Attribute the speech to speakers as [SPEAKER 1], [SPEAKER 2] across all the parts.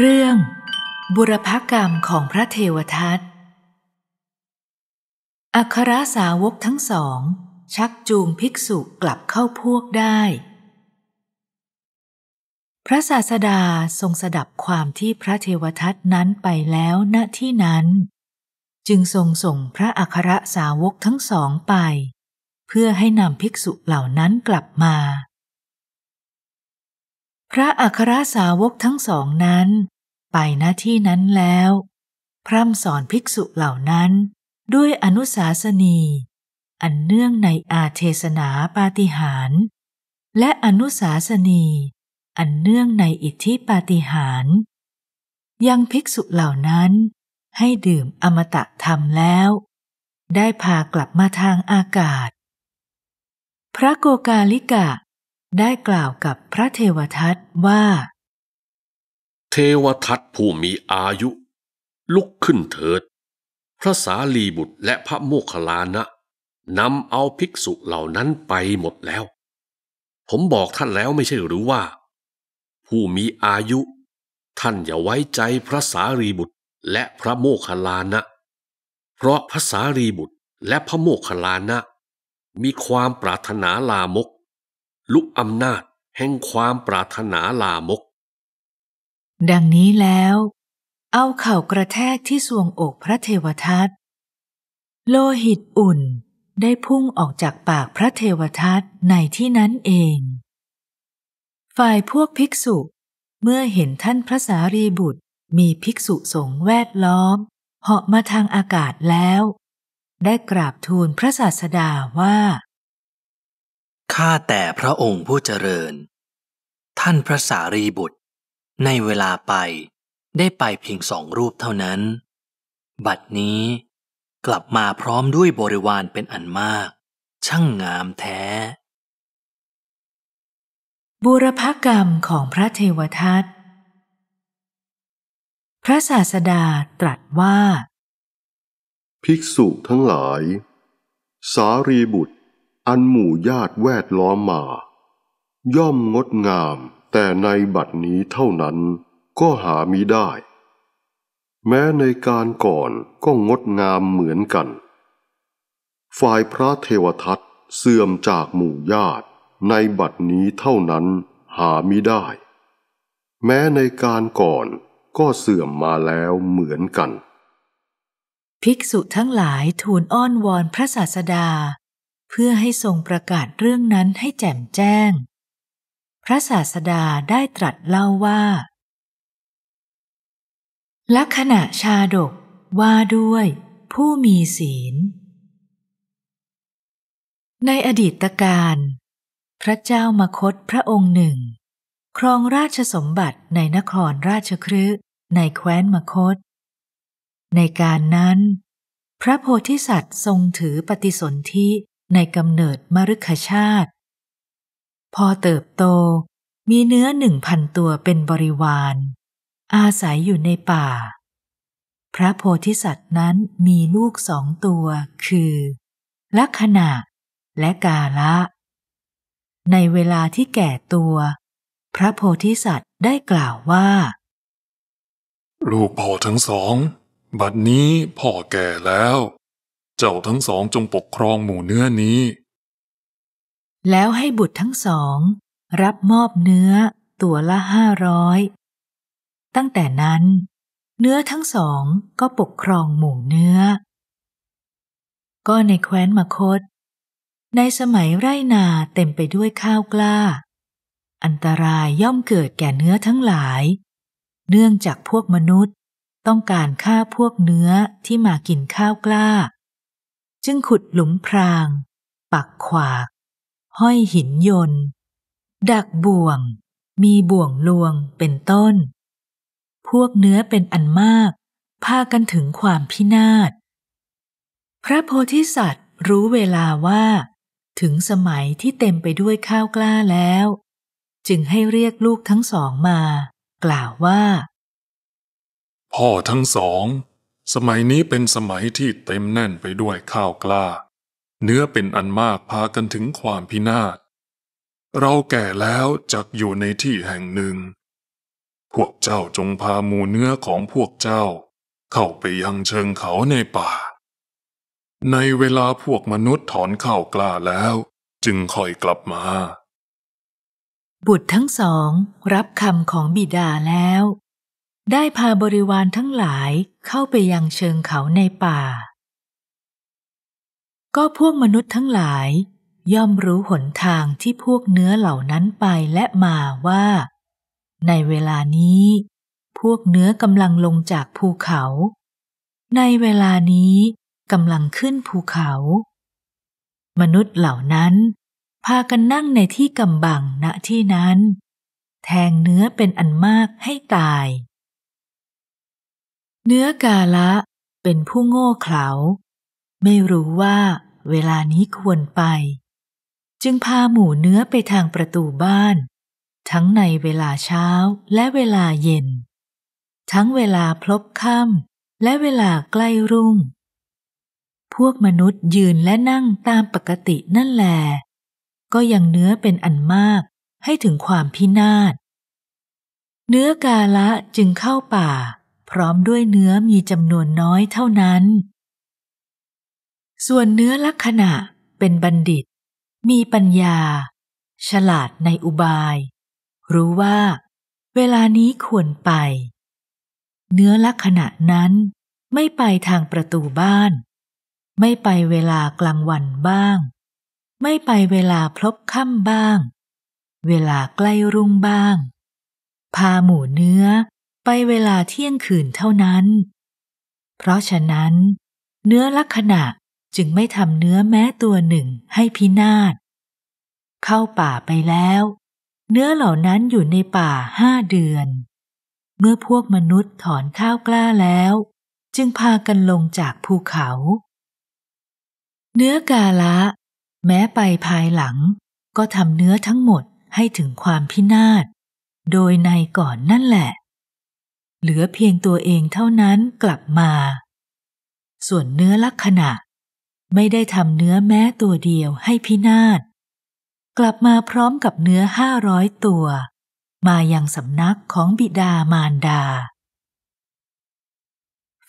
[SPEAKER 1] เรื่อง บุรพกรรมของพระเทวทัต อัครสาวกทั้งสองชักจูงภิกษุกลับเข้าพวกได้ พระศาสดาทรงสดับความที่พระเทวทัตนั้นไปแล้วณที่นั้น จึงทรงส่งพระอัครสาวกทั้งสองไป เพื่อให้นำภิกษุเหล่านั้นกลับมาพระอัครสาวกทั้งสองนั้น ไปหน้าที่นั้นแล้ว พร่ำสอนภิกษุเหล่านั้น ด้วยอนุสาสนี อันเนื่องในอาเทศนาปาฏิหารและอนุสาสนี อันเนื่องในอิทธิปาฏิหารยังภิกษุเหล่านั้นให้ดื่มอมตะธรรมแล้ว ได้พากลับมาทางอากาศ พระโกกาลิกะได้กล่าวกับพระเทวทัตว่า
[SPEAKER 2] เท
[SPEAKER 3] วทัตผู้มีอายุลุกขึ้นเถิด พระสาลีบุตรและพระโมคคัลลานะนำเอาภิกษุเหล่านั้นไปหมดแล้ว ผมบอกท่านแล้วไม่ใช่หรือว่า ผู้มีอายุ ท่านอย่าไว้ใจพระสารีบุตรและพระโมคคัลลานะ เพราะพระสารีบุตรและพระโมคคัลลานะ มีความปรารถนาลามกลุกอำนาจแห่งความปรารถนาลามก
[SPEAKER 1] ดังนี้แล้ว เอาเข่ากระแทกที่สวงอกพระเทวทัตโลหิตอุ่นได้พุ่งออกจากปากพระเทวทัตในที่นั้นเอง ฝ่ายพวกภิกษุเมื่อเห็นท่านพระสารีบุตรมีภิกษุสงฆ์แวดล้อมเหาะมาทางอากาศแล้ว ได้กราบทูลพระศาสดาว่า
[SPEAKER 4] ข้าแต่พระองค์ผู้เจริญ ท่านพระสารีบุตรในเวลาไปได้ไปเพียงสองรูปเท่านั้น บัดนี้กลับมาพร้อมด้วยบริวารเป็นอันมาก ช่างงามแท้
[SPEAKER 1] บุรพกรรมของพระเทวทัตพระศาสดาตรัสว่า
[SPEAKER 5] ภิกษุทั้งหลาย สารีบุตรอันหมู่ญาติแวดล้อมมา ย่อมงดงาม แต่ในบัดนี้เท่านั้นก็หามิได้ แม้ในการก่อนก็งดงามเหมือนกัน ฝ่ายพระเทวทัตเสื่อมจากหมู่ญาติในบัดนี้เท่านั้นหามิได้แม้ในการก่อนก็เสื่อมมาแล้วเหมือนกัน
[SPEAKER 1] ภิกษุทั้งหลายทูลอ้อนวอนพระศาสดาพื่อให้ทรงประกาศเรื่องนั้นให้แจ่มแจ้ง พระศาสดาได้ตรัสเล่าว่า ลักษณะชาดกว่าด้วยผู้มีศีล ในอดีตการ พระเจ้ามคตพระองค์หนึ่ง ครองราชสมบัติในนครราชครืในแคว้นมคต ในการนั้น พระโพธิสัตว์ทรงถือปฏิสนธิในกำเนิดมรุขชาติ พอเติบโตมีเนื้อหนึ่งพันตัวเป็นบริวาร อาศัยอยู่ในป่า พระโพธิสัตว์นั้นมีลูกสองตัวคือ ลักษณะและกาละ ในเวลาที่แก่ตัว พระโพธิสัตว์ได้กล่าวว่า
[SPEAKER 6] ลูกพ่อทั้งสองบัดนี้พ่อแก่แล้วเจ้าทั้งสองจงปกครองหมู่เนื้อนี้
[SPEAKER 1] แล้วให้บุตรทั้งสอง รับมอบเนื้อตัวละห้าร้อย ตั้งแต่นั้นเนื้อทั้งสองก็ปกครองหมู่เนื้อ ก็ในแคว้นมคต ในสมัยไรนาเต็มไปด้วยข้าวกล้า อันตรายย่อมเกิดแก่เนื้อทั้งหลาย เนื่องจากพวกมนุษย์ต้องการฆ่าพวกเนื้อที่มากินข้าวกล้าจึงขุดหลุมพราง ปักขวาก ห้อยหินยนต์ ดักบ่วง มีบ่วงลวงเป็นต้น พวกเนื้อเป็นอันมาก พากันถึงความพินาศ พระโพธิสัตว์รู้เวลาว่า ถึงสมัยที่เต็มไปด้วยข้าวกล้าแล้ว จึงให้เรียกลูกทั้งสองมากล่าวว่า
[SPEAKER 6] พ่อทั้งสองสมัยนี้เป็นสมัยที่เต็มแน่นไปด้วยข้าวกล้า เนื้อเป็นอันมากพากันถึงความพินาศเราแก่แล้วจักอยู่ในที่แห่งหนึ่ง พวกเจ้าจงพาหมูเนื้อของพวกเจ้า เข้าไปยังเชิงเขาในป่า ในเวลาพวกมนุษย์ถอนข้าวกล้าแล้ว จึงค่อยกลับมา
[SPEAKER 1] บุตรทั้งสอง รับคำของบิดาแล้วได้พาบริวารทั้งหลายเข้าไปยังเชิงเขาในป่า ก็พวกมนุษย์ทั้งหลาย ย่อมรู้หนทางที่พวกเนื้อเหล่านั้นไปและมาว่า ในเวลานี้พวกเนื้อกำลังลงจากภูเขา ในเวลานี้กำลังขึ้นภูเขา มนุษย์เหล่านั้นพากันนั่งในที่กำบังณที่นั้น แทงเนื้อเป็นอันมากให้ตายเนื้อกาละเป็นผู้โง่เขลาไม่รู้ว่าเวลานี้ควรไป จึงพาหมูเนื้อไปทางประตูบ้าน ทั้งในเวลาเช้าและเวลาเย็น ทั้งเวลาพลบค่ำและเวลาใกล้รุ่ง พวกมนุษย์ยืนและนั่งตามปกตินั่นแหลก็ยังเนื้อเป็นอันมากให้ถึงความพินาศเนื้อกาละจึงเข้าป่าพร้อมด้วยเนื้อมีจำนวนน้อยเท่านั้น ส่วนเนื้อลักษณะเป็นบัณฑิต มีปัญญา ฉลาดในอุบาย รู้ว่าเวลานี้ควรไป เนื้อลักษณะนั้น ไม่ไปทางประตูบ้าน ไม่ไปเวลากลางวันบ้าง ไม่ไปเวลาพลบค่ำบ้าง เวลาใกล้รุ่งบ้าง พาหมู่เนื้อไปเวลาเที่ยงคืนเท่านั้น เพราะฉะนั้น เนื้อลักษณะจึงไม่ทำเนื้อแม้ตัวหนึ่งให้พินาศ เข้าป่าไปแล้ว เนื้อเหล่านั้นอยู่ในป่าห้าเดือน เมื่อพวกมนุษย์ถอนข้าวกล้าแล้ว จึงพากันลงจากภูเขา เนื้อกาละ แม้ไปภายหลัง ก็ทำเนื้อทั้งหมดให้ถึงความพินาศโดยในก่อนนั่นแหละเหลือเพียงตัวเองเท่านั้นกลับมา ส่วนเนื้อลักษณะ ไม่ได้ทำเนื้อแม้ตัวเดียวให้พินาศ กลับมาพร้อมกับเนื้อห้าร้อยตัว มายังสำนักของบิดามารดา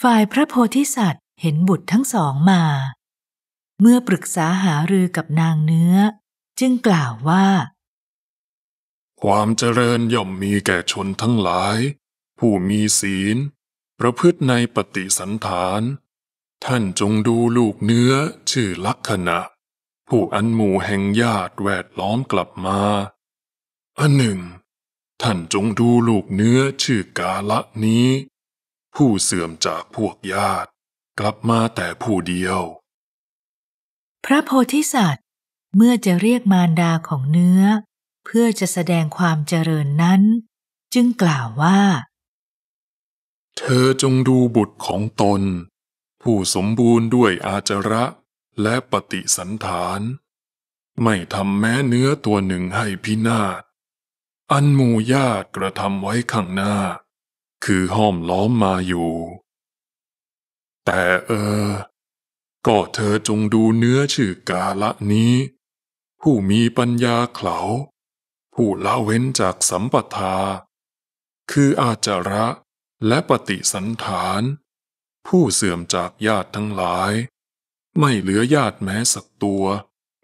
[SPEAKER 1] ฝ่ายพระโพธิสัตว์เห็นบุตรทั้งสองมา เมื่อปรึกษาหารือกับนางเนื้อ จึงกล่าวว่า
[SPEAKER 6] ความเจริญย่อมมีแก่ชนทั้งหลายผู้มีศีลประพฤติในปฏิสันฐาน ท่านจงดูลูกเนื้อชื่อลักษณะ ผู้อันหมู่แห่งญาติแวดล้อมกลับมา อันหนึ่ง ท่านจงดูลูกเนื้อชื่อกาละนี้ ผู้เสื่อมจากพวกญาติกลับมาแต่ผู้เดียว
[SPEAKER 1] พระโพธิสัตว์ เมื่อจะเรียกมารดาของเนื้อ เพื่อจะแสดงความเจริญนั้น จึงกล่าวว่า
[SPEAKER 6] เธอจงดูบุตรของตน ผู้สมบูรณ์ด้วยอาจระและปฏิสันฐาน ไม่ทำแม้เนื้อตัวหนึ่งให้พินาศอันมูญาติกระทำไว้ข้างหน้า คือห้อมล้อมมาอยู่ แต่เออ ก็เธอจงดูเนื้อชื่อกาละนี้ ผู้มีปัญญาเขา ผู้ละเว้นจากสัมปทา คืออาจระและปฏิสันฐาน ผู้เสื่อมจากญาติทั้งหลาย ไม่เหลือญาติแม้สักตัว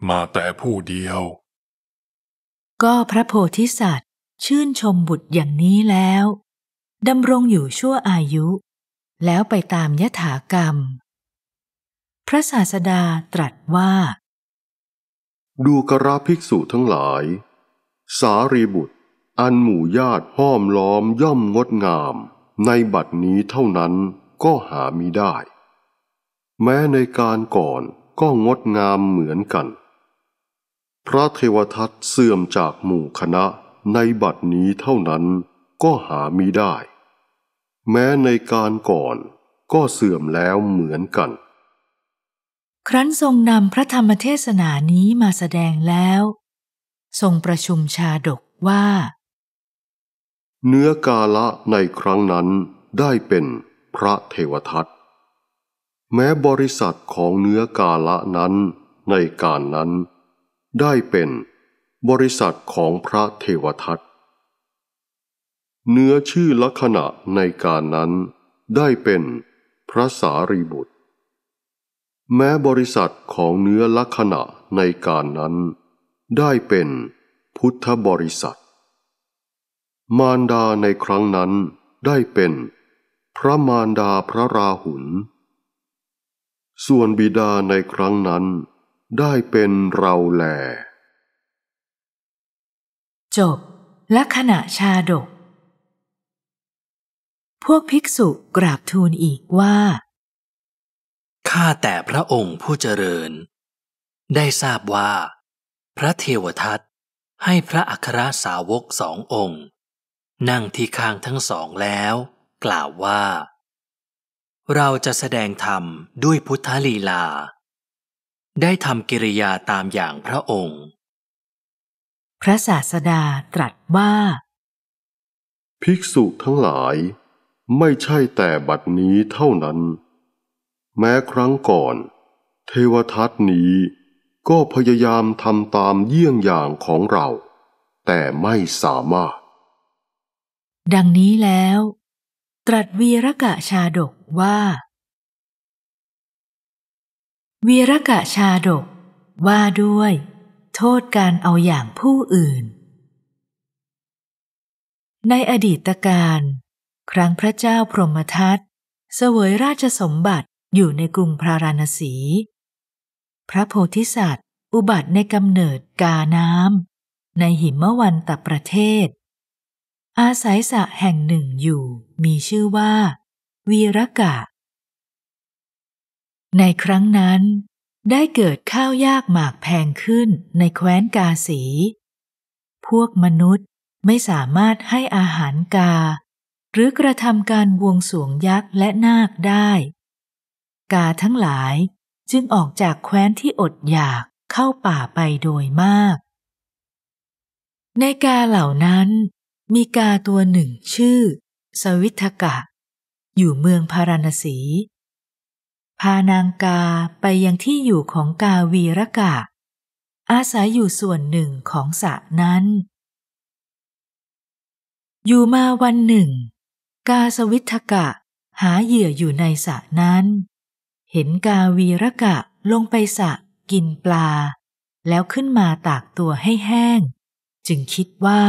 [SPEAKER 6] มาแต่ผู้เดียว
[SPEAKER 1] ก็พระโพธิสัตว์ชื่นชมบุตรอย่างนี้แล้ว ดำรงอยู่ชั่วอายุ แล้วไปตามยถากรรม พระศาสดาตรัสว่า
[SPEAKER 5] ดูกราภิกษุทั้งหลาย สารีบุตร อันหมู่ญาติห้อมล้อมย่อมงดงามในบัดนี้เท่านั้นก็หามิได้ แม้ในการก่อนก็งดงามเหมือนกันพระเทวทัตเสื่อมจากหมู่คณะในบัดนี้เท่านั้นก็หามิได้ แม้ในการก่อนก็เสื่อมแล้วเหมือนกัน
[SPEAKER 1] ครั้นทรงนำพระธรรมเทศนานี้มาแสดงแล้ว ทรงประชุมชาดกว่า
[SPEAKER 5] เนื้อกาละในครั้งนั้นได้เป็นพระเทวทัต แม้บริษัทของเนื้อกาละนั้นในการนั้น ได้เป็นบริษัทของพระเทวทัต เนื้อชื่อลักษณะในการนั้นได้เป็นพระสารีบุตร แม้บริษัทของเนื้อลักษณะในการนั้น ได้เป็นพุทธบริษัทมารดาในครั้งนั้นได้เป็น พระมารดาพระราหุลส่วนบิดาในครั้งนั้นได้เป็นเราแล
[SPEAKER 1] จบและขณะชาดก พวกภิกษุกราบทูลอีกว่า
[SPEAKER 4] ข้าแต่พระองค์ผู้เจริญ ได้ทราบว่า พระเทวทัตให้พระอัครสาวกสององค์นั่งที่ข้างทั้งสองแล้วกล่าวว่า เราจะแสดงธรรมด้วยพุทธลีลา ได้ทำกิริยาตามอย่างพระองค์ พระ
[SPEAKER 1] ศาสดาตรัสว่า
[SPEAKER 5] ภิกษุทั้งหลายไม่ใช่แต่บัดนี้เท่านั้น แม้ครั้งก่อนเทวทัตนี้ก็พยายามทำตามเยี่ยงอย่างของเรา แต่ไม่สามารถ
[SPEAKER 1] ดังนี้แล้ว ตรัสวีรกะชาดกว่า วีรกะชาดกว่าด้วย โทษการเอาอย่างผู้อื่น ในอดีตการ ครั้งพระเจ้าพรหมทัตเสวยราชสมบัติอยู่ในกรุงพระราณสี พระโพธิสัตว์ อุบัติในกำเนิดกาน้ำในหิมะวันตประเทศอาศัยสะแห่งหนึ่งอยู่มีชื่อว่า วีรกะ ในครั้งนั้น ได้เกิดข้าวยากหมากแพงขึ้นในแคว้นกาสี พวกมนุษย์ไม่สามารถให้อาหารกา หรือกระทำการบวงสวงยักษ์และนาคได้ กาทั้งหลายจึงออกจากแคว้นที่อดอยากเข้าป่าไปโดยมาก ในกาเหล่านั้นมีกาตัวหนึ่งชื่อ สวิทกะ อยู่เมืองพาราณสี พานางกาไปยังที่อยู่ของกาวีรกะ อาศัยอยู่ส่วนหนึ่งของสระนั้น อยู่มาวันหนึ่ง กาสวิทกะหาเหยื่ออยู่ในสระนั้น เห็นกาวีรกะลงไปสระกินปลา แล้วขึ้นมาตากตัวให้แห้ง จึ
[SPEAKER 7] งคิดว่า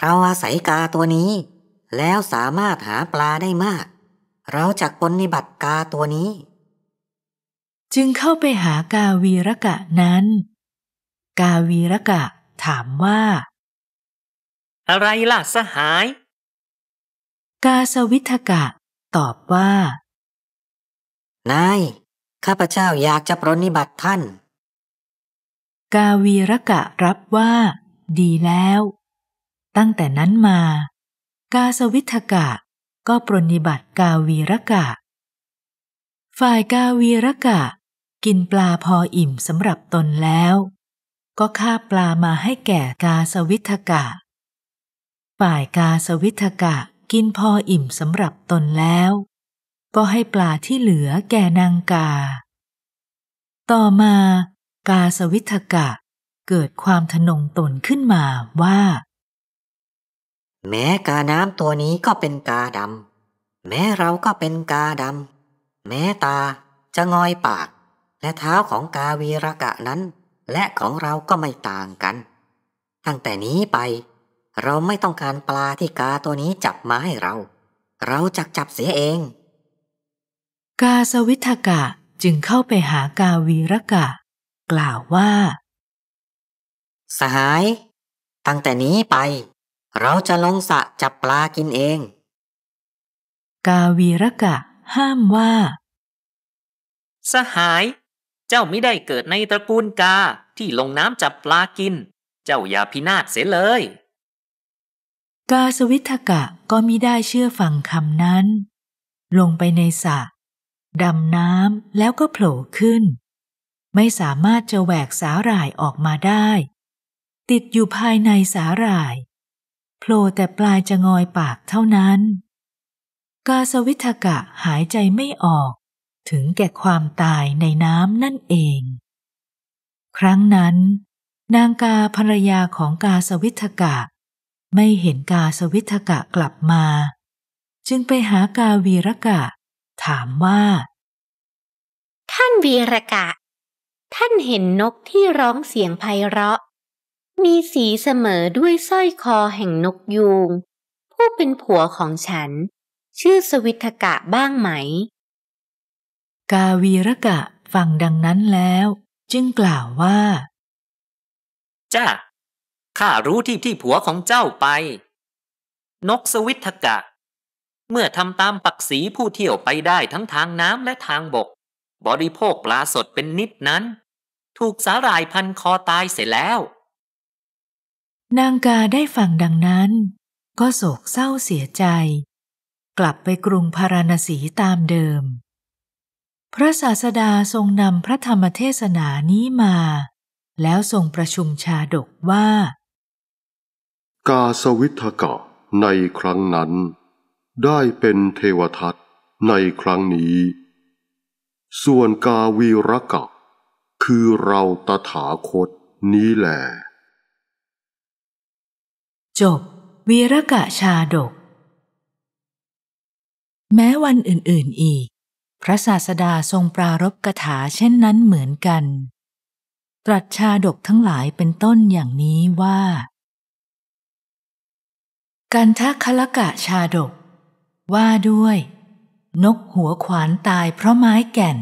[SPEAKER 7] เราอาศัยกาตัวนี้ แล้วสามารถหาปลาได้มาก เราจักปนิบัติกาตัวนี้
[SPEAKER 1] จึงเข้าไปหากาวีรกะนั้น กาวีรกะถามว่า
[SPEAKER 4] อะไรล่ะสหาย
[SPEAKER 1] กาสวิทกะตอบว่า
[SPEAKER 7] นายข้าพเจ้าอยากจะปรนิบัติท่าน
[SPEAKER 1] กาวีรกะรับว่าดีแล้วตั้งแต่นั้นมากาสวิทกะ ก็ปรนิบัติกาวีรกะ ฝ่ายกาวีรกะ กินปลาพออิ่มสำหรับตนแล้ว ก็ฆ่าปลามาให้แก่กาสวิทกะฝ่ายกาสวิทกะกินพออิ่มสำหรับตนแล้วก็ให้ปลาที่เหลือแก่นางกา ต่อมา กาสวิทกะ เกิดความทนงตนขึ้นมาว่า
[SPEAKER 7] แม้กาน้ำตัวนี้ก็เป็นกาดำแม้เราก็เป็นกาดำแม้ตาจะงอยปาก และเท้าของกาวีรกะนั้น และของเราก็ไม่ต่างกัน ตั้งแต่นี้ไป เราไม่ต้องการปลาที่กาตัวนี้จับมาให้เรา เราจะจับเสียเอง กาสวิท
[SPEAKER 1] กะจึงเข้าไปหากาวีรกะ กล่าวว่า
[SPEAKER 7] สหายตั้งแต่นี้ไปเราจะลงสะจับปลากินเอง
[SPEAKER 1] กาวีรกะห้ามว่า
[SPEAKER 7] ส
[SPEAKER 4] หาย เจ้าไม่ได้เกิดในตระกูลกาที่ลงน้ำจับปลากิน เจ้าอย่าพินาศเสียเลย
[SPEAKER 1] กาสวิทกะก็ไม่ได้เชื่อฟังคำนั้น ลงไปในสระดำน้ำแล้วก็โผล่ขึ้น ไม่สามารถจะแหวกสาหร่ายออกมาได้ ติดอยู่ภายในสาหร่ายผล่แต่ปลายจะงอยปากเท่านั้น กาสวิทกะหายใจไม่ออกถึงแก่ความตายในน้ำนั่นเอง ครั้งนั้น นางกาภรรยาของกาสวิทกะ ไม่เห็นกาสวิทกะกลับมา จึงไปหากาวีรกะถามว่า ท่าน
[SPEAKER 8] วีรกะ ท่านเห็นนกที่ร้องเสียงไพเราะมีสีเสมอด้วยสร้อยคอแห่งนกยูง ผู้เป็นผัวของฉัน
[SPEAKER 1] ชื่อสวิทกะบ้างไหม กาวีรกะฟังดังนั้นแล้ว จึงกล่าวว่า
[SPEAKER 4] จ้าข้ารู้ที่ที่ผัวของเจ้าไป นกสวิทกะ เมื่อทำตามปักษีผู้เที่ยวไปได้ทั้งทางน้ำและทางบก บริโภคปลาสดเป็นนิดนั้น ถูกสาหร่ายพันคอตายเสร็จแล้ว
[SPEAKER 1] นางกาได้ฟังดังนั้น ก็โศกเศร้าเสียใจ กลับไปกรุงพาราณสีตามเดิม พระศาสดาทรงนำพระธรรมเทศนานี้มา แล้วทรงประชุมชาดกว่า
[SPEAKER 5] กาสวิทกะในครั้งนั้น ได้เป็นเทวทัตในครั้งนี้ ส่วนกาวีรกะคือเราตถาคตนี้แหละ
[SPEAKER 1] จบวีรกะชาดก แม้วันอื่น ๆอีก พระศาสดาทรงปรารบกถาเช่นนั้นเหมือนกัน ตรัสชาดกทั้งหลายเป็นต้นอย่างนี้ว่าการทักคละกะชาดกว่าด้วย นกหัวขวานตายเพราะไม้แก่น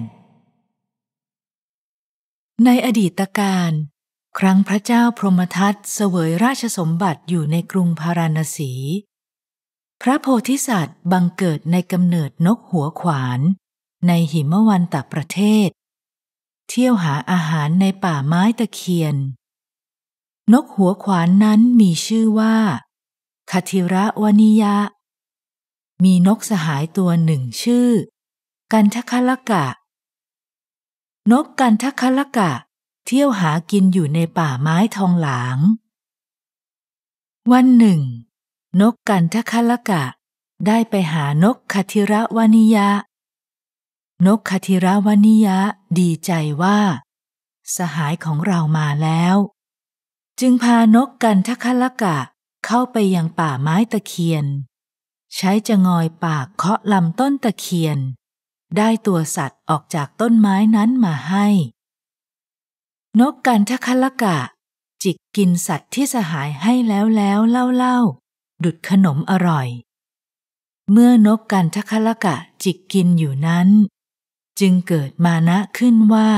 [SPEAKER 1] ในอดีตการครั้งพระเจ้าพรหมทัตเสวยราชสมบัติอยู่ในกรุงพาราณสี พระโพธิสัตว์บังเกิดในกำเนิดนกหัวขวาน ในหิมวันตะประเทศ เที่ยวหาอาหารในป่าไม้ตะเคียน นกหัวขวานนั้นมีชื่อว่าคธิระวนิยะ มีนกสหายตัวหนึ่งชื่อ กันทคลกะ นกกันทคลกะเที่ยวหากินอยู่ในป่าไม้ทองหลางวันหนึ่งนกกันทคลกะได้ไปหานกคธิระวนิยะ นกคธิระวนิยะดีใจว่า สหายของเรามาแล้ว จึงพานกกันทคลกะเข้าไปยังป่าไม้ตะเคียน ใช้จะงอยปากเคาะลำต้นตะเคียน ได้ตัวสัตว์ออกจากต้นไม้นั้นมาให้นกกันทคละกะ จิกกินสัตว์ที่สหายให้แล้วแล้วเล่าเล่าดุดขนมอร่อย เมื่อนกกันทคละกะจิกกินอยู่นั้น จึงเกิดมานะขึ้น
[SPEAKER 7] ว่า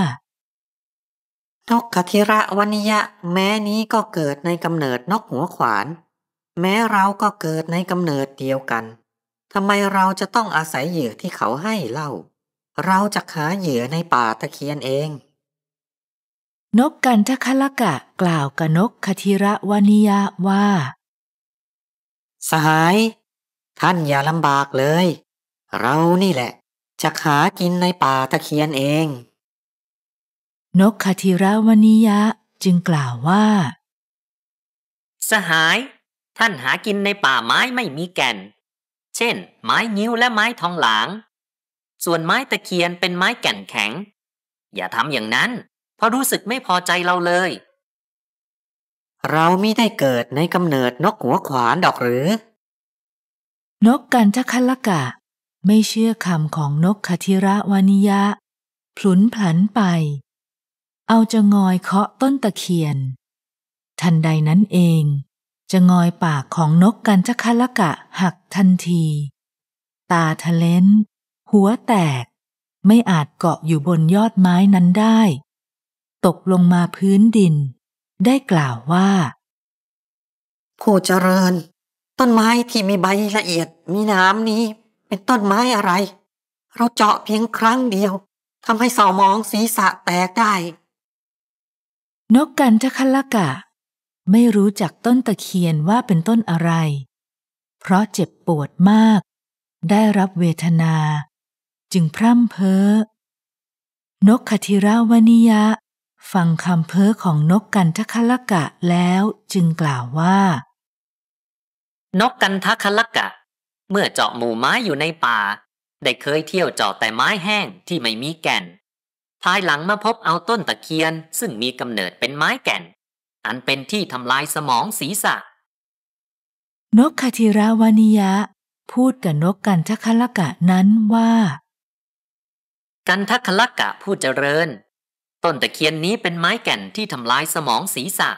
[SPEAKER 7] นกกทิระวนิยะ แม้นี้ก็เกิดในกำเนิดนกหัวขวาน แม้เราก็เกิดในกำเนิดเดียวกัน ทำไมเราจะต้องอาศัยเหยื่อที่เขาให้เล่า เราจะหาเหยื่อในป่าตะเคียนเอง
[SPEAKER 1] นกกันทคละกะกล่าวกับนกคธิระวนิยะว่า
[SPEAKER 7] สหาย ท่านอย่าลำบากเลย เรานี่แหละ จะหากินในป่าตะเคียนเอง
[SPEAKER 1] นกคธิระวนิยะจึงกล่าวว่า
[SPEAKER 8] สหาย ท่านหากินในป่าไม้ไม่มีแก่น เช่น ไม้งิ้วและไม้ทองหลางส่วนไม้ตะเคียนเป็นไม้แก่นแข็ง อย่าทำอย่างนั้นเพราะรู้สึกไม่พอใจเราเลย เรา
[SPEAKER 7] ไม่ได้เกิดในกำเนิดนกหัวขวานดอกหรือ นกกันท
[SPEAKER 1] คัลกะ ไม่เชื่อคำของนกคธิระวานิยะพลุนผลันไป เอาจะงอยเคาะต้นตะเคียน ทันใดนั้นเอง จะงอยปากของนกกันทคัลกะหักทันที ตาทะเลนหัวแตกไม่อาจเกาะอยู่บนยอดไม้นั้นได้ตกลงมาพื้นดิน ได้กล่าวว่า
[SPEAKER 7] ผู้เจริญ ต้นไม้ที่มีใบละเอียด มีน้ำนี้ เป็นต้นไม้อะไร เราเจาะเพียงครั้งเดียวทำให้เสามองศีรษะแตกได้
[SPEAKER 1] นกกันทะคัลกะ ไม่รู้จักต้นตะเคียนว่าเป็นต้นอะไร เพราะเจ็บปวดมาก ได้รับเวทนา จึงพร่ำเพ้อนกคทิราวนิยะฟังคำเพ้อของนกกันทคละกะแล้วจึงกล่าวว่า
[SPEAKER 8] นกกันทคละกะ เมื่อเจาะหมู่ไม้อยู่ในป่า ได้เคยเที่ยวเจาะแต่ไม้แห้งที่ไม่มีแก่นภายหลังมาพบเอาต้นตะเคียนซึ่งมีกำเนิดเป็นไม้แก่น อันเป็นที่ทำลายสมองศีรษะ
[SPEAKER 1] นกคาธิราวานิยะพูดกับนกกันทคละกะนั้นว่า
[SPEAKER 8] กันทคละกะผู้เจริญต้นตะเคียนนี้เป็นไม้แก่นที่ทำลายสมองศีรษะ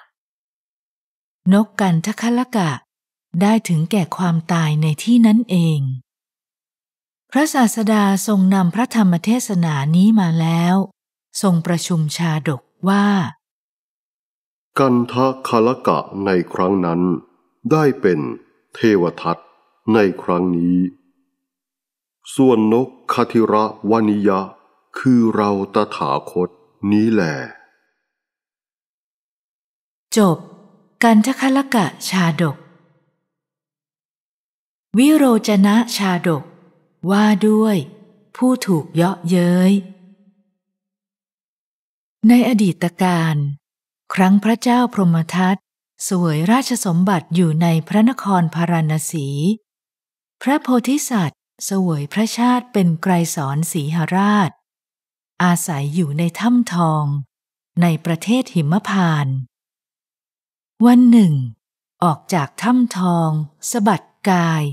[SPEAKER 1] นกกันทคละกะได้ถึงแก่ความตายในที่นั้นเอง พระศาสดาทรงนำพระธรรมเทศนานี้มาแล้ว ทรงประชุมชาดกว่า
[SPEAKER 5] กันทคละกะในครั้งนั้นได้เป็นเทวทัตในครั้งนี้ ส่วนนกคธิระวนิยะ คือเราตถาคตนี้แหละ
[SPEAKER 1] จบกันทคละกะชาดก วิโรจนะชาดกว่าด้วยผู้ถูกเยาะเย้ย ในอดีตการ ครั้งพระเจ้าพรหมทัตสวยราชสมบัติอยู่ในพระนครพารณสี พระโพธิสัตว์สวยพระชาติเป็นไกรสอนสีหราชอาศัยอยู่ในถ้ำทอง ในประเทศหิมพาน วันหนึ่ง ออกจากถ้ำทองสะบัดกาย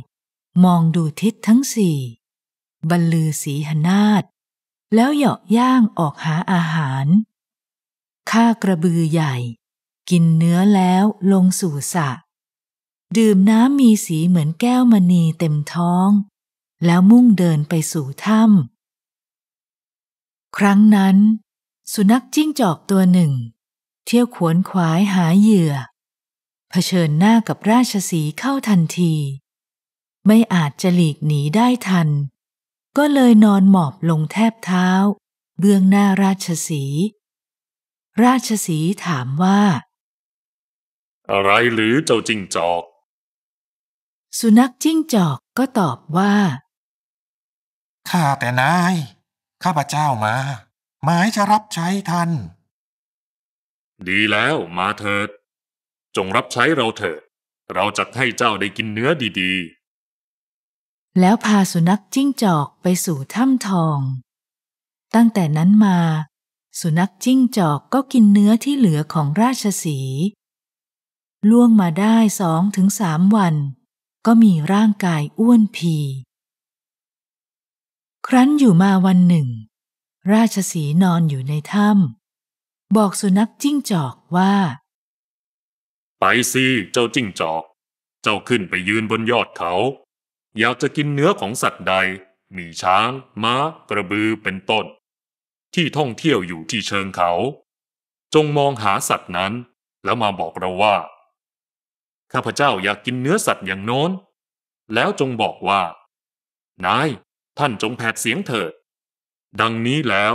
[SPEAKER 1] มองดูทิศทั้งสี่บรรลือสีหนาฏแล้วเหยาะย่างออกหาอาหารข้ากระบือใหญ่ กินเนื้อแล้วลงสู่สระดื่มน้ำมีสีเหมือนแก้วมณีเต็มท้อง แล้วมุ่งเดินไปสู่ถ้ำครั้งนั้น สุนัขจิ้งจอกตัวหนึ่ง เที่ยวขวนขวายหาเหยื่อเผชิญหน้ากับราชสีเข้าทันที ไม่อาจจะหลีกหนีได้ทัน ก็เลยนอนหมอบลงแทบเท้า เบื้องหน้าราชสีราชสีถามว่า
[SPEAKER 2] อะไรหรือเจ้าจิ้งจอก
[SPEAKER 1] สุนัขจิ้งจอกก็ตอบว่า
[SPEAKER 3] ข้าแต่นายข้าพเจ้ามาหมายจะรับใช้ท่าน
[SPEAKER 2] ดีแล้วมาเถิด จงรับใช้เราเถิดเราจะให้เจ้าได้กินเนื้อดี
[SPEAKER 1] ๆ แล้วพาสุนัขจิ้งจอกไปสู่ถ้ำทอง ตั้งแต่นั้นมา สุนัขจิ้งจอกก็กินเนื้อที่เหลือของราชสี ล่วงมาได้สองถึงสามวัน ก็มีร่างกายอ้วนพีครั้นอยู่มาวันหนึ่ง ราชสีนอนอยู่ในถ้ำบอกสุนัขจิ้งจอกว่า
[SPEAKER 2] ไปสิเจ้าจิ้งจอก เจ้าขึ้นไปยืนบนยอดเขา อยากจะกินเนื้อของสัตว์ใดมีช้าง ม้า กระบือเป็นต้น ที่ท่องเที่ยวอยู่ที่เชิงเขา จงมองหาสัตว์นั้น แล้วมาบอกเราว่าข้าพเจ้าอยากกินเนื้อสัตว์อย่างโน้น แล้วจงบอกว่า นายท่านจงแผดเสียงเถิด ดังนี้แล้ว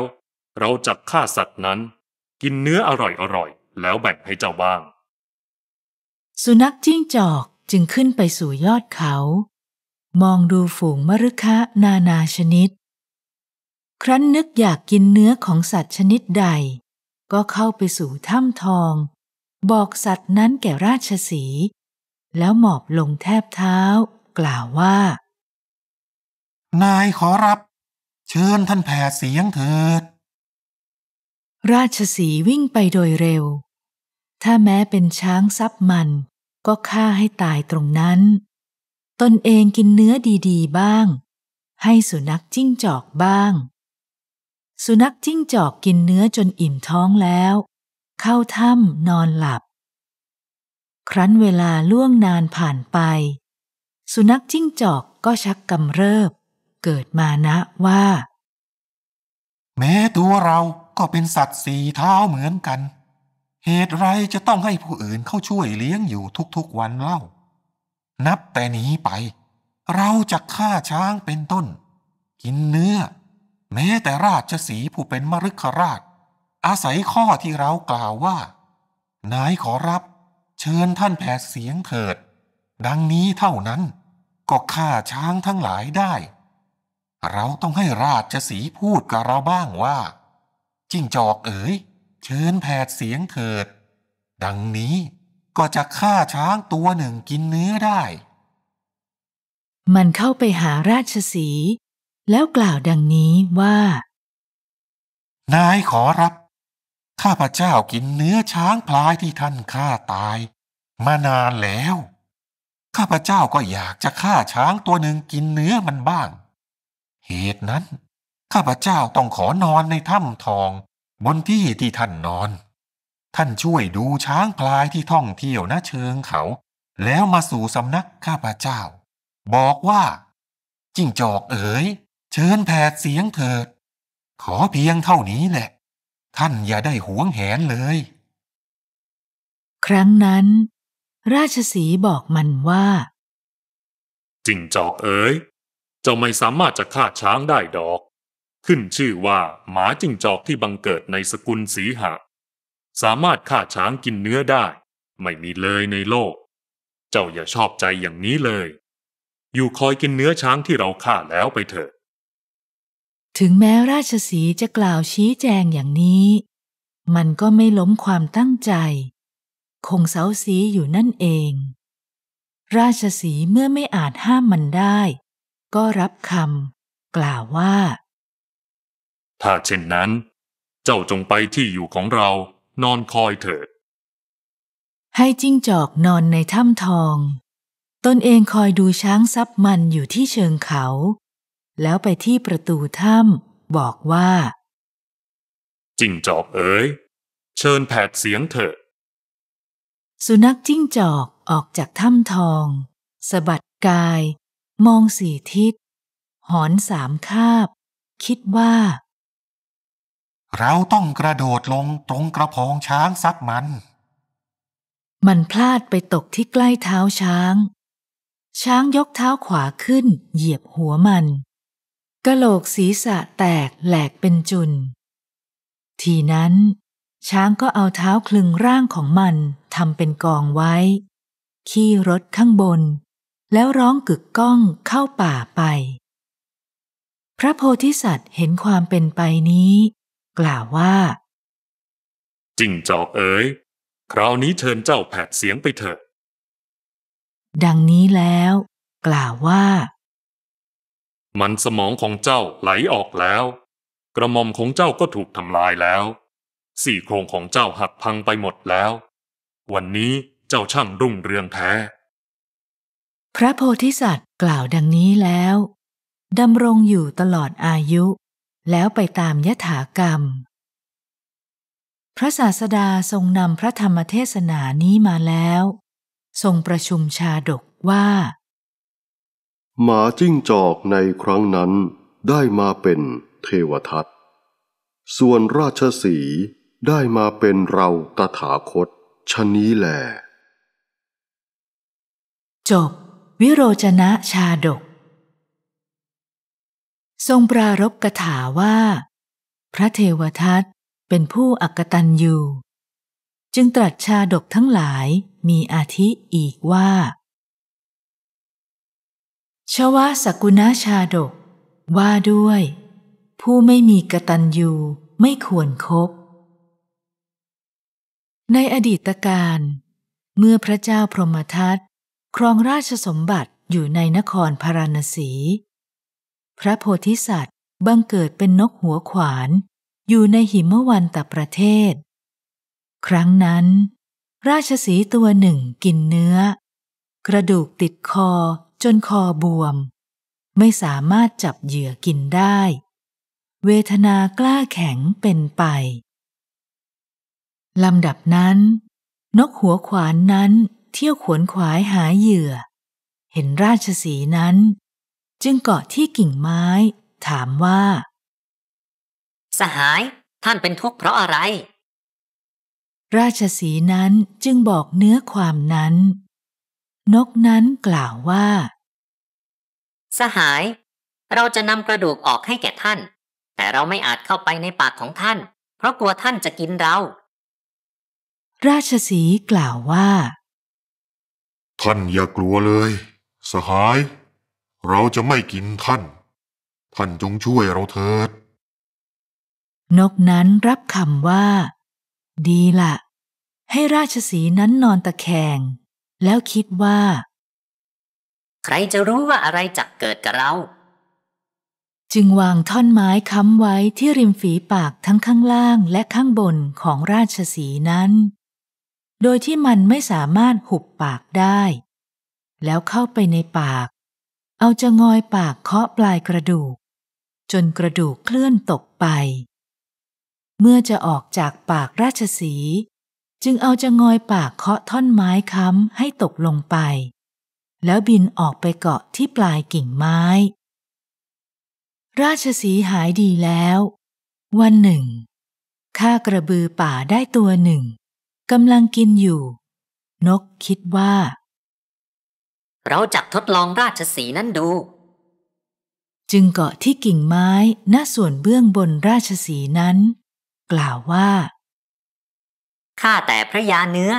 [SPEAKER 2] เราจักฆ่าสัตว์นั้นกินเนื้ออร่อยอร่อยแล้วแบ่งให้เจ้าบ้าง
[SPEAKER 1] สุนัขจิ้งจอกจึงขึ้นไปสู่ยอดเขา มองดูฝูงมรุคะนานาชนิด ครั้นนึกอยากกินเนื้อของสัตว์ชนิดใด ก็เข้าไปสู่ถ้ำทอง บอกสัตว์นั้นแก่ราชสี แล้วหมอบลงแทบเท้า กล่าวว่านายขอรับ เชิญท่านแผ่เสียงเถิด ราชสีวิ่งไปโดยเร็ว ถ้าแม้เป็นช้างซับมันก็ฆ่าให้ตายตรงนั้น ตนเองกินเนื้อดีๆ บ้าง ให้สุนัขจิ้งจอกบ้าง สุนัขจิ้งจอกกินเนื้อจนอิ่มท้องแล้ว เข้าถ้ำนอนหลับ ครั้นเวลาล่วงนานผ่านไป สุนัขจิ้งจอกก็ชักกำเริบเกิดมานะ
[SPEAKER 3] ว่า แม้ตัวเราก็เป็นสัตว์สี่เท้าเหมือนกัน เหตุไรจะต้องให้ผู้อื่นเข้าช่วยเลี้ยงอยู่ทุกๆวันเล่า นับแต่นี้ไป เราจะฆ่าช้างเป็นต้น กินเนื้อ แม้แต่ราชสีผู้เป็นมรุกขราช อาศัยข้อที่เรากล่าวว่านายขอรับ เชิญท่านแผดเสียงเถิด ดังนี้เท่านั้น ก็ฆ่าช้างทั้งหลายได้เราต้องให้ราชสีพูดกับเราบ้างว่า จิ้งจอกเอ๋ยเชิญแผดเสียงเถิด ดังนี้ก็จะฆ่าช้างตัวหนึ่งกินเนื้อได้
[SPEAKER 1] มันเข้าไปหาราชสีแล้วกล่าวดังนี้ว่า
[SPEAKER 3] นายขอรับข้าพเจ้ากินเนื้อช้างพลายที่ท่านฆ่าตาย มานานแล้วข้าพเจ้าก็อยากจะฆ่าช้างตัวหนึ่งกินเนื้อมันบ้างเหตุนั้น ข้าพเจ้าต้องขอนอนในถ้ำทอง บนที่ที่ท่านนอน ท่านช่วยดูช้างพลายที่ท่องเที่ยวณเชิงเขา แล้วมาสู่สำนักข้าพเจ้า บอกว่าจิ้งจอกเอ๋ย เชิญแผดเสียงเถิด ขอเพียงเท่านี้แหละ
[SPEAKER 2] ท่านอย่าได้หวงแหนเลย
[SPEAKER 3] ครั้งนั้น
[SPEAKER 1] ราชสีบอกมันว่า
[SPEAKER 2] จิ้งจอกเอ๋ยเจ้าไม่สามารถจะฆ่าช้างได้ดอก ขึ้นชื่อว่าหมาจิ้งจอกที่บังเกิดในสกุลสีหะสามารถฆ่าช้างกินเนื้อได้ ไม่มีเลยในโลก เจ้าอย่าชอบใจอย่างนี้เลย อยู่คอยกินเนื้อช้างที่เราฆ่าแล้วไปเถอะ
[SPEAKER 1] ถึงแม้ราชสีจะกล่าวชี้แจงอย่างนี้ มันก็ไม่ล้มความตั้งใจ คงเสาสีอยู่นั่นเอง ราชสีเมื่อไม่อาจห้ามมันได้ก็รับคำกล่าวว่า
[SPEAKER 2] ถ้าเช่นนั้น เจ้าจงไปที่อยู่ของเรานอนคอยเถิด
[SPEAKER 1] ให้จิ้งจอกนอนในถ้ำทอง ตนเองคอยดูช้างซับมันอยู่ที่เชิงเขา แล้วไปที่ประตูถ้ำบอกว่า
[SPEAKER 2] จิ้งจอกเอ๋ยเชิญแผดเสียงเถิด
[SPEAKER 1] สุนัขจิ้งจอกออกจากถ้ำทองสะบัดกายมองสี่ทิศ หอนสามคาบ คิดว่า
[SPEAKER 3] เราต้องกระโดดลงตรงกระพองช้างซักมัน
[SPEAKER 1] มันพลาดไปตกที่ใกล้เท้าช้าง ช้างยกเท้าขวาขึ้น เหยียบหัวมันกะโหลกศีรษะแตกแหลกเป็นจุนทีนั้น ช้างก็เอาเท้าคลึงร่างของมันทำเป็นกองไว้ ขี้รถข้างบนแล้วร้องกึกก้องเข้าป่าไป พระโพธิสัตว์เห็นความเป็นไปนี้ กล่าวว่า
[SPEAKER 2] จิงจอกเอ๋ย คราวนี้เชิญเจ้าแผดเสียงไปเถอะ
[SPEAKER 1] ดังนี้แล้ว กล่าวว่า
[SPEAKER 2] มันสมองของเจ้าไหลออกแล้ว กระมอมของเจ้าก็ถูกทำลายแล้ว สี่โครงของเจ้าหักพังไปหมดแล้ว วันนี้เจ้าช่างรุ่งเรืองแท้
[SPEAKER 1] พระโพธิสัตว์กล่าวดังนี้แล้ว ดำรงอยู่ตลอดอายุแล้วไปตามยถากรรม พระศาสดาทรงนำพระธรรมเทศนานี้มาแล้ว ทรงประชุมชาดกว่า
[SPEAKER 5] หมาจิ้งจอกในครั้งนั้นได้มาเป็นเทวทัตส่วนราชสีได้มาเป็นเราตถาคต ชนี้แหละ
[SPEAKER 1] จบวิโรจนะชาดก ทรงปรารบกถาว่า พระเทวทัตเป็นผู้อักตันยูจึงตรัสชาดกทั้งหลายมีอาทิอีกว่า ชวะสกุณาชาดกว่าด้วย ผู้ไม่มีกตันยูไม่ควรครบในอดีตการเมื่อพระเจ้าพรหมทัตครองราชสมบัติอยู่ในนครพาราณสี พระโพธิสัตว์บังเกิดเป็นนกหัวขวานอยู่ในหิมวันตประเทศ ครั้งนั้นราชสีตัวหนึ่งกินเนื้อ กระดูกติดคอจนคอบวม ไม่สามารถจับเหยื่อกินได้ เวทนากล้าแข็งเป็นไป ลำดับนั้นนกหัวขวานนั้นเที่ยวขวนขวายหาเหยื่อ เห็นราชสีนั้น จึงเกาะที่กิ่งไม้ ถามว่า
[SPEAKER 8] สหาย ท่านเป็นทุกข์เพราะอะไร
[SPEAKER 1] ราชสีนั้นจึงบอกเนื้อความนั้น นกนั้นกล่าวว่า
[SPEAKER 8] สหาย เราจะนำกระดูกออกให้แก่ท่าน แต่เราไม่อาจเข้าไปในปากของท่าน เพราะกลัวท่านจะกินเรา
[SPEAKER 1] ราชสีกล่าวว่า
[SPEAKER 9] ท่านอย่ากลัวเลย สหาย เราจะไม่กินท่าน ท่านจงช่วยเราเถิด
[SPEAKER 1] นกนั้นรับคำว่า ดีละ่ะให้ราชสีนั้นนอนตะแคงแล้วคิดว่า
[SPEAKER 8] ใครจะรู้ว่าอะไรจะเกิดกับเรา
[SPEAKER 1] จึงวางท่อนไม้ค้ำไว้ที่ริมฝีปากทั้งข้างล่างและข้างบนของราชสีนั้นโดยที่มันไม่สามารถหุบปากได้ แล้วเข้าไปในปาก เอาจะงอยปากเคาะปลายกระดูก จนกระดูกเคลื่อนตกไป เมื่อจะออกจากปากราชสี จึงเอาจะงอยปากเคาะท่อนไม้ค้ำให้ตกลงไป แล้วบินออกไปเกาะที่ปลายกิ่งไม้ ราชสีหายดีแล้ว วันหนึ่งข้ากระบือป่าได้ตัวหนึ่งกำลังกินอยู่นกคิดว่า
[SPEAKER 8] เราจับทดลองราชสีนั้นดู
[SPEAKER 1] จึงเกาะที่กิ่งไม้ณนาส่วนเบื้องบนราชสีนั้น กล่าว
[SPEAKER 8] ว่าข้าแต่พระยาเนื้อ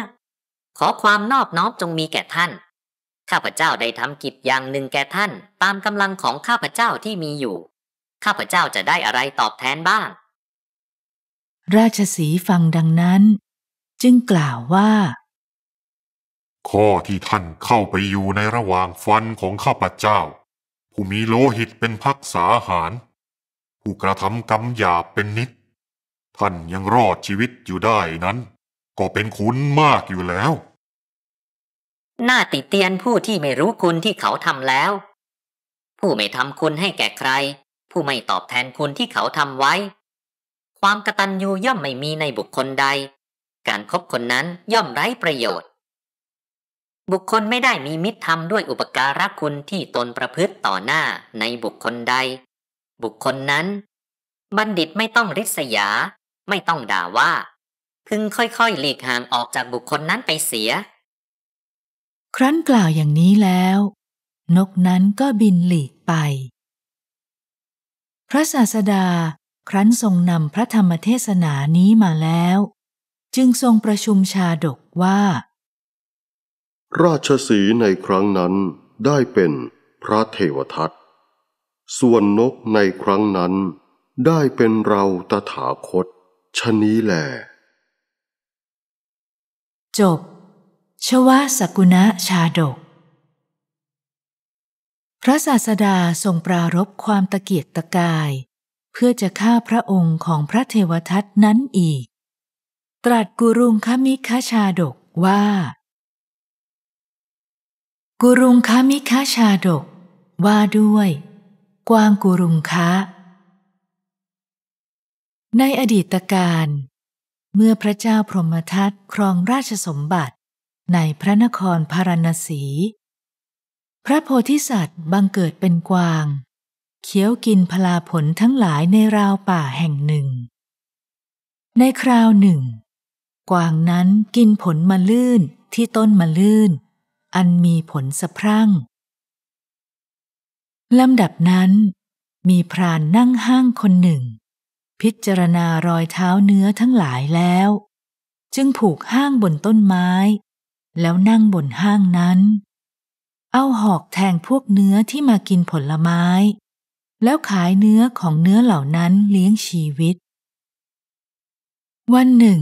[SPEAKER 8] ขอความนอบน้อมจงมีแก่ท่าน ข้าพเจ้าได้ทำกิจอย่างหนึ่งแก่ท่าน ตามกำลังของข้าพเจ้าที่มีอยู่ ข้าพเจ้าจะได้อะไรตอบแทนบ้าง
[SPEAKER 1] ราชสีฟังดังนั้นจึงกล่าวว่า
[SPEAKER 9] ข้อที่ท่านเข้าไปอยู่ในระหว่างฟันของข้าพเจ้า ผู้มีโลหิตเป็นพักษาหาร ผู้กระทำกรรมหยาบเป็นนิด ท่านยังรอดชีวิตอยู่ได้นั้น ก็เป็นคุณมากอยู่แล้ว
[SPEAKER 8] หน้าติเตียนผู้ที่ไม่รู้คุณที่เขาทำแล้ว ผู้ไม่ทำคุณให้แก่ใคร ผู้ไม่ตอบแทนคุณที่เขาทำไว้ ความกระตันยูย่อมไม่มีในบุคคลใดการครบคนนั้นย่อมไร้ประโยชน์ บุคคลไม่ได้มีมิตรธรรมด้วยอุปการะคุณที่ตนประพฤติต่อหน้าในบุคคลใดบุคคลนั้น บัณฑิตไม่ต้องริษยา ไม่ต้องด่าว่าพึงค่อยๆหลีกห่างออกจากบุคคลนั้นไปเสีย
[SPEAKER 1] ครั้นกล่าวอย่างนี้แล้ว นกนั้นก็บินหลีกไป พระศาสดา ครั้นทรงนำพระธรรมเทศนานี้มาแล้วจึงทรงประชุมชาดกว่า
[SPEAKER 5] ราชสีในครั้งนั้นได้เป็นพระเทวทัตส่วนนกในครั้งนั้นได้เป็นเราตถาคต ชนี้แหล
[SPEAKER 1] จบ ชวะสกุณะชาดก พระศาสดาทรงปรารบความตะเกียกตะกาย เพื่อจะฆ่าพระองค์ของพระเทวทัตนั้นอีกตรัสกุรุงคมิคชาดกว่ากุรุงคมิคชาดก ว่าด้วย กวางกุรุงคะในอดีตการ เมื่อพระเจ้าพรหมทัตครองราชสมบัติในพระนครพารณสี พระโพธิสัตว์บังเกิดเป็นกวางเคี้ยวกินพลาผลทั้งหลายในราวป่าแห่งหนึ่ง ในคราวหนึ่งกวางนั้นกินผลมะลื่นที่ต้นมะลื่น อันมีผลสะพรั่ง ลำดับนั้นมีพรานนั่งห้างคนหนึ่ง พิจารณารอยเท้าเนื้อทั้งหลายแล้ว จึงผูกห้างบนต้นไม้ แล้วนั่งบนห้างนั้น เอาหอกแทงพวกเนื้อที่มากินผลไม้ แล้วขายเนื้อของเนื้อเหล่านั้นเลี้ยงชีวิต วันหนึ่ง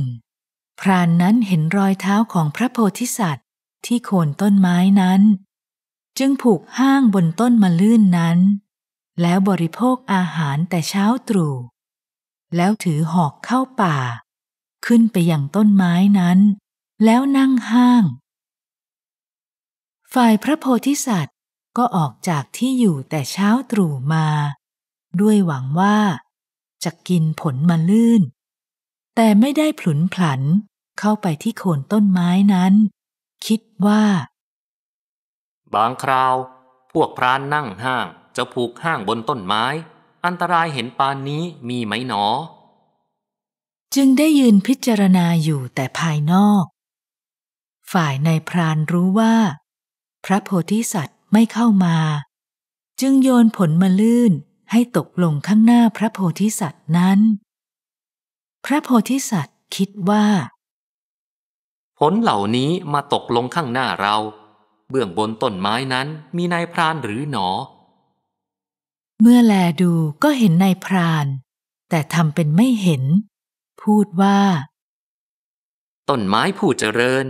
[SPEAKER 1] พรานนั้นเห็นรอยเท้าของพระโพธิสัตว์ที่โคนต้นไม้นั้น จึงผูกห้างบนต้นมะลื่นนั้น แล้วบริโภคอาหารแต่เช้าตรู่ แล้วถือหอกเข้าป่า ขึ้นไปยังต้นไม้นั้น แล้วนั่งห้าง ฝ่ายพระโพธิสัตว์ก็ออกจากที่อยู่แต่เช้าตรู่มา ด้วยหวังว่า จะกินผลมะลื่น แต่ไม่ได้ผลุนผลันเข้าไปที่โคนต้นไม้นั้น คิดว่า
[SPEAKER 4] บางคราว พวกพรานนั่งห้างจะผูกห้างบนต้นไม้ อันตรายเห็นปานนี้มีไหมหนอ จึงได
[SPEAKER 1] ้ยืนพิจารณาอยู่แต่ภายนอก ฝ่ายในพรานรู้ว่า พระโพธิสัตว์ไม่เข้ามา จึงโยนผลมาลื่น ให้ตกลงข้างหน้าพระโพธิสัตว์นั้น พระโพธิสัตว์คิดว่า
[SPEAKER 4] ผลเหล่านี้มาตกลงข้างหน้าเรา เบื้องบนต้นไม้นั้นมีนายพรานหรือหนอ
[SPEAKER 1] เมื่อแลดูก็เห็นนายพราน แต่ทำเป็นไม่เห็น พูดว่
[SPEAKER 4] า ต้นไม้ผู้เจริญ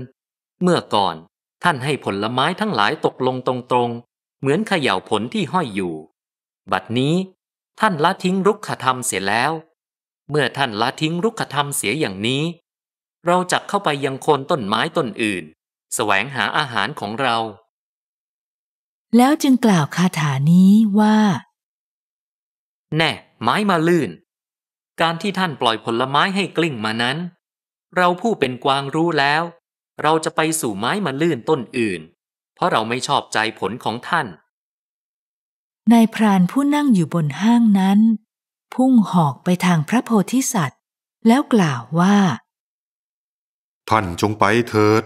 [SPEAKER 4] เมื่อก่อนท่านให้ผลไม้ทั้งหลายตกลงตรงๆเหมือนเขย่าผลที่ห้อยอยู่ บัดนี้ ท่านละทิ้งรุกขธรรมเสียแล้ว เมื่อท่านละทิ้งรุกขธรรมเสียอย่างนี้เราจักเข้าไปยังโคนต้นไม้ต้นอื่น แสวงหาอาหารของเรา
[SPEAKER 1] แล้วจึงกล่าวคาถานี้ว่า
[SPEAKER 4] แน่ ไม้มาลื่น การที่ท่านปล่อยผลไม้ให้กลิ้งมานั้น เราผู้เป็นกวางรู้แล้ว เราจะไปสู่ไม้มาลื่นต้นอื่น เพราะเราไม่ชอบใจผลของท่าน
[SPEAKER 1] นายพรานผู้นั่งอยู่บนห้างนั้น พุ่งหอกไปทางพระโพธิสัตว์ แล้วกล่าวว่า
[SPEAKER 9] ท่านจงไปเถิด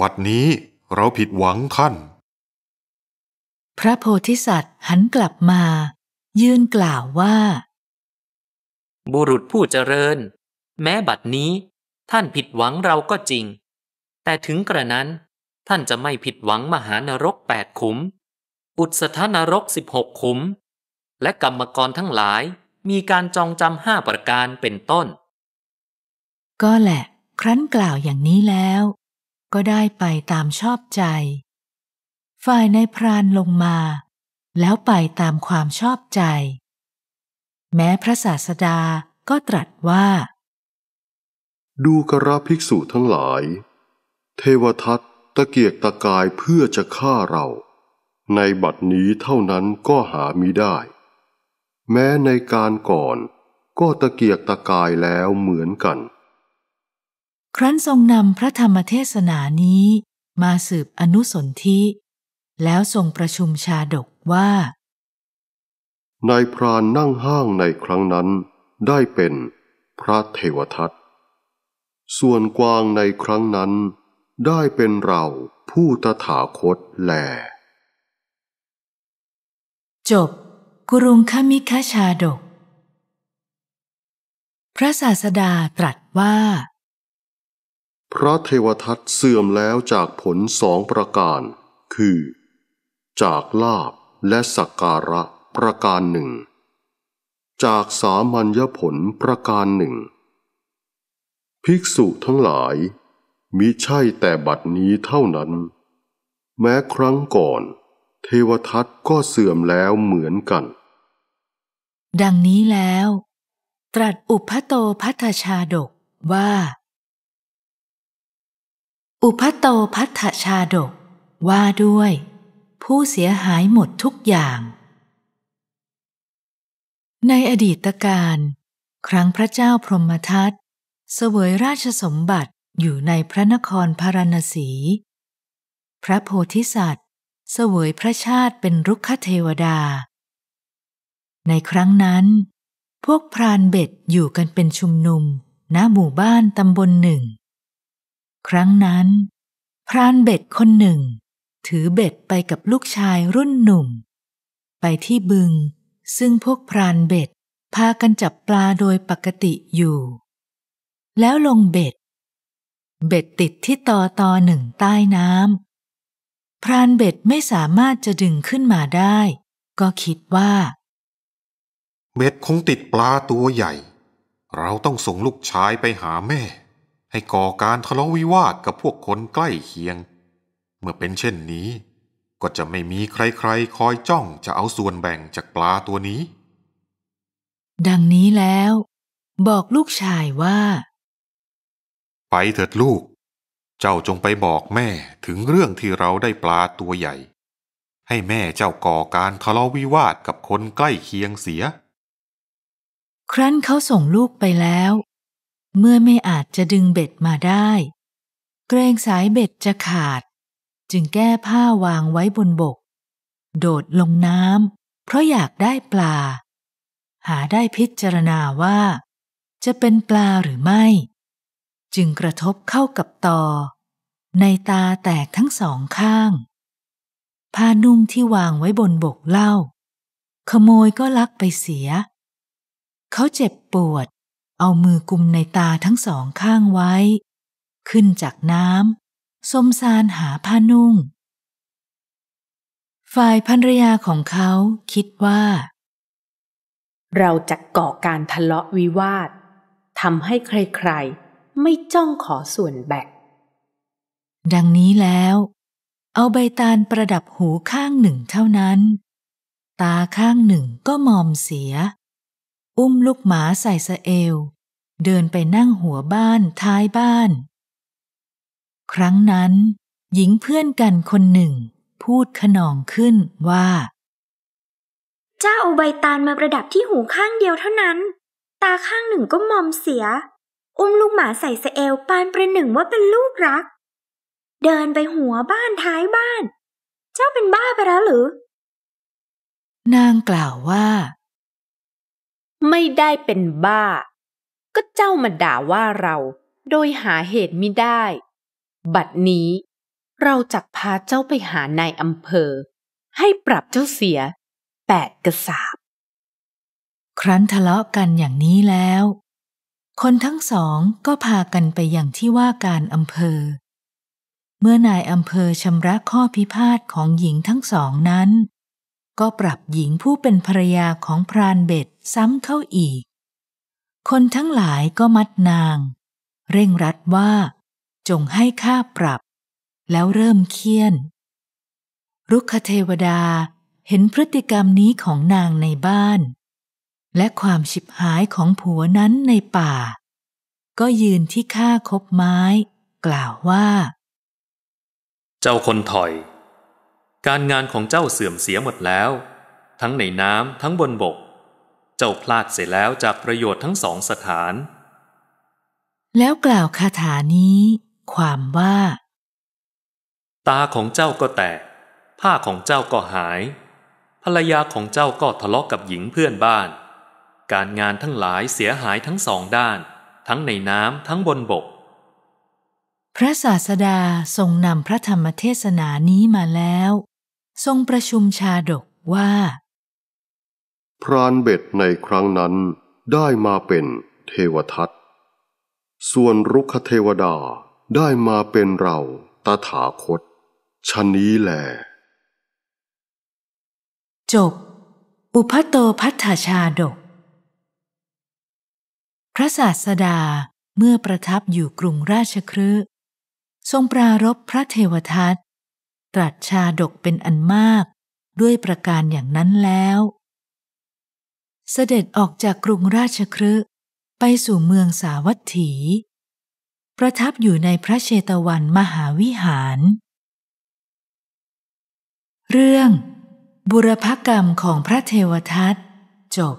[SPEAKER 9] บัดนี้เราผิดหวังท่าน
[SPEAKER 1] พระโพธิสัตว์หันกลับมา ยืนกล่าวว่า
[SPEAKER 4] บุรุษผู้เจริญ แม้บัดนี้ ท่านผิดหวังเราก็จริง แต่ถึงกระนั้น ท่านจะไม่ผิดหวังมหานรกแปดขุม อุตสธนรกสิบหกขุม และกรรมกรทั้งหลายมีการจองจำห้าประการเป็นต้น
[SPEAKER 1] ก็แหละครั้นกล่าวอย่างนี้แล้วก็ได้ไปตามชอบใจ ฝ่ายนายพรานลงมาแล้วไปตามความชอบใจ แม้พระศาสดาก็ตรัสว่า
[SPEAKER 5] ดูกระภิกษุทั้งหลาย เทวทัตตะเกียกตะกายเพื่อจะฆ่าเรา ในบัดนี้เท่านั้นก็หามิได้ แม้ในการก่อนก็ตะเกียกตะกายแล้วเหมือนกัน
[SPEAKER 1] ครั้นทรงนำพระธรรมเทศนานี้มาสืบอนุสนธิแล้วทรงประชุมชาดกว่า
[SPEAKER 5] นายพรานนั่งห้างในครั้งนั้นได้เป็นพระเทวทัตส่วนกวางในครั้งนั้นได้เป็นเราผู้ตถาคตแล
[SPEAKER 1] จบกุรุงคมิคชาดก พระศาสดาตรัสว่า
[SPEAKER 5] พระเทวทัตเสื่อมแล้วจากผลสองประการ คือ จากลาบและสักการะประการหนึ่ง จากสามัญญผลประการหนึ่ง ภิกษุทั้งหลายมิใช่แต่บัดนี้เท่านั้น แม้ครั้งก่อน เทวทัตก็เสื่อมแล้วเหมือนกัน
[SPEAKER 1] ดังนี้แล้ว ตรัสอุพโตพัทชาดกว่าอุพัโตพัทธชาดกว่าด้วย ผู้เสียหายหมดทุกอย่าง ในอดีตการ ครั้งพระเจ้าพรหมทัตเสวยราชสมบัติอยู่ในพระนครพารณสี พระโพธิสัตว์ เสวยพระชาติเป็นรุกขเทวดา ในครั้งนั้น พวกพรานเบ็ดอยู่กันเป็นชุมนุมณหมู่บ้านตำบลหนึ่งครั้งนั้น พรานเบ็ดคนหนึ่งถือเบ็ดไปกับลูกชายรุ่นหนุ่ม ไปที่บึง ซึ่งพวกพรานเบ็ดพากันจับปลาโดยปกติอยู่ แล้วลงเบ็ด เบ็ดติดที่ตอตอหนึ่งใต้น้ำพรานเบ็ดไม่สามารถจะดึงขึ้นมาได้ ก็คิดว่า
[SPEAKER 9] เบ็ดคงติดปลาตัวใหญ่ เราต้องส่งลูกชายไปหาแม่ให้ก่อการทะเลาะวิวาทกับพวกคนใกล้เคียง เมื่อเป็นเช่นนี้ก็จะไม่มีใครๆคอยจ้องจะเอาส่วนแบ่งจากปลาตัวนี้
[SPEAKER 1] ดังนี้แล้ว บอกลูกชายว่า
[SPEAKER 9] ไปเถิดลูก เจ้าจงไปบอกแม่ถึงเรื่องที่เราได้ปลาตัวใหญ่ ให้แม่เจ้าก่อการทะเลาะวิวาทกับคนใกล้เคียงเสีย
[SPEAKER 1] ครั้นเขาส่งลูกไปแล้วเมื่อไม่อาจจะดึงเบ็ดมาได้ เกรงสายเบ็ดจะขาด จึงแก้ผ้าวางไว้บนบก โดดลงน้ำเพราะอยากได้ปลา หาได้พิจารณาว่า จะเป็นปลาหรือไม่ จึงกระทบเข้ากับตอในตาแตกทั้งสองข้าง ผ้านุ่งที่วางไว้บนบกเล่า ขโมยก็ลักไปเสีย เขาเจ็บปวดเอามือกุมในตาทั้งสองข้างไว้ ขึ้นจากน้ำสมสารหาผ้านุ่ง ฝ่ายภรรยาของเขาคิดว่า เราจะก่อการทะเลาะวิวาททำให้ใครๆ ไม่จ้องขอส่วนแบ่งดังนี้แล้ว เอาใบตาลประดับหูข้างหนึ่งเท่านั้น ตาข้างหนึ่งก็มอมเสีย อุ้มลูกหมาใส่สะเอวเดินไปนั่งหัวบ้านท้ายบ้าน ครั้งนั้น หญิงเพื่อนกันคนหนึ่ง พูดขนองขึ้นว่า
[SPEAKER 4] เจ้าเอาใบตาลมาประดับที่หูข้างเดียวเท่านั้น ตาข้างหนึ่งก็มอมเสีย อุ้มลู
[SPEAKER 1] กหมาใส่สเอลปานประหนึ่งว่าเป็นลูกรัก เดินไปหัวบ้านท้ายบ้าน เจ้าเป็นบ้าไปแล้วหรือ นางกล่าวว่า ไม่ได้เป็นบ้าก็เจ้ามาด่าว่าเราโดยหาเหตุมิได้ บัดนี้เราจักพาเจ้าไปหานายอำเภอ ให้ปรับเจ้าเสียแปดกระสาบครั้นทะเลาะกันอย่างนี้แล้ว คนทั้งสองก็พากันไปอย่างที่ว่าการอำเภอ เมื่อนายอำเภอชำระข้อพิพาทของหญิงทั้งสองนั้น ก็ปรับหญิงผู้เป็นภรรยาของพรานเบ็ดซ้ำเข้าอีกคนทั้งหลายก็มัดนาง เร่งรัดว่า จงให้ค่าปรับ แล้วเริ่มเคี่ยนรุกขเทวดาเห็นพฤติกรรมนี้ของนางในบ้าน และความฉิบหายของผัวนั้นในป่า ก็ยืนที่ข้าคบไม้ กล่าวว่า
[SPEAKER 2] เจ้าคนถอ
[SPEAKER 4] ย การงานของเจ้าเสื่อมเสียหมดแล้ว ทั้งในน้ำทั้งบนบกเจ้าพลาดเสียแล้วจากประโยชน์ทั้งสองสถาน
[SPEAKER 1] แล้วกล่าวคาถานี้ ความว่า
[SPEAKER 4] ตาของเจ้าก็แตก ผ้าของเจ้าก็หาย ภรรยาของเจ้าก็ทะเลาะกกับหญิงเพื่อนบ้าน การงานทั้งหลายเสียหายทั้งสองด้านทั้งในน้ำทั้
[SPEAKER 2] งบนบก
[SPEAKER 1] พระศาสดาทรงนำพระธรรมเทศนานี้มาแล้ว ทรงประชุมชาดกว่า
[SPEAKER 5] พรานเบ็ดในครั้งนั้นได้มาเป็นเทวทัต ส่วนรุกขเทวดาได้มาเป็นเราตถาคตชะนี้แหล
[SPEAKER 1] จบอุพัโตพัทธาชาดก พระศาสดาเมื่อประทับอยู่กรุงราชครืทรงปรารบพระเทวทัตตรัสชาดกเป็นอันมากด้วยประการอย่างนั้นแล้วเสด็จออกจากกรุงราชครืไปสู่เมืองสาวัตถี ประทับอยู่ในพระเชตวันมหาวิหาร เรื่อง บุรพกรรมของพระเทวทัตจบ